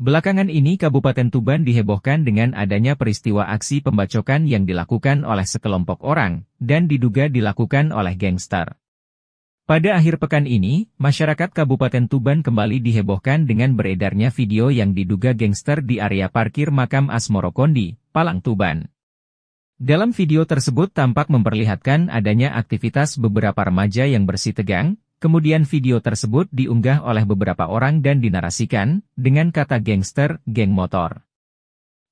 Belakangan ini Kabupaten Tuban dihebohkan dengan adanya peristiwa aksi pembacokan yang dilakukan oleh sekelompok orang, dan diduga dilakukan oleh gangster. Pada akhir pekan ini, masyarakat Kabupaten Tuban kembali dihebohkan dengan beredarnya video yang diduga gangster di area parkir makam Asmoro Kondi, Palang Tuban. Dalam video tersebut tampak memperlihatkan adanya aktivitas beberapa remaja yang bersih tegang. Kemudian video tersebut diunggah oleh beberapa orang dan dinarasikan, dengan kata gangster, geng motor.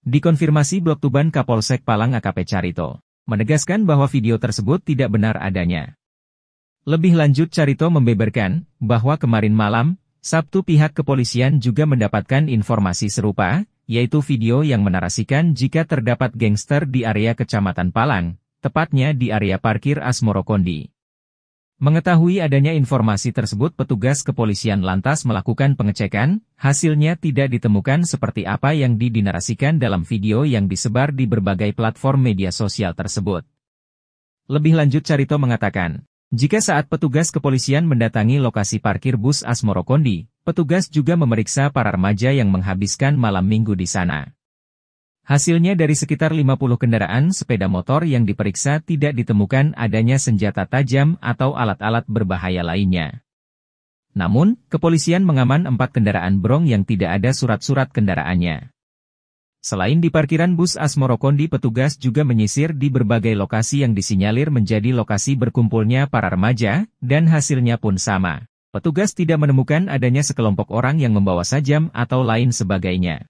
Dikonfirmasi Blok Tuban Kapolsek Palang AKP Carito, menegaskan bahwa video tersebut tidak benar adanya. Lebih lanjut Carito membeberkan, bahwa kemarin malam, Sabtu pihak kepolisian juga mendapatkan informasi serupa, yaitu video yang menarasikan jika terdapat gangster di area Kecamatan Palang, tepatnya di area parkir Asmoro Kondi. Mengetahui adanya informasi tersebut petugas kepolisian lantas melakukan pengecekan, hasilnya tidak ditemukan seperti apa yang didinarasikan dalam video yang disebar di berbagai platform media sosial tersebut. Lebih lanjut Carito mengatakan, jika saat petugas kepolisian mendatangi lokasi parkir bus Asmoro Kondi, petugas juga memeriksa para remaja yang menghabiskan malam minggu di sana. Hasilnya dari sekitar 50 kendaraan sepeda motor yang diperiksa tidak ditemukan adanya senjata tajam atau alat-alat berbahaya lainnya. Namun, kepolisian mengaman empat kendaraan brong yang tidak ada surat-surat kendaraannya. Selain di parkiran bus Asmorokondi petugas juga menyisir di berbagai lokasi yang disinyalir menjadi lokasi berkumpulnya para remaja, dan hasilnya pun sama. Petugas tidak menemukan adanya sekelompok orang yang membawa sajam atau lain sebagainya.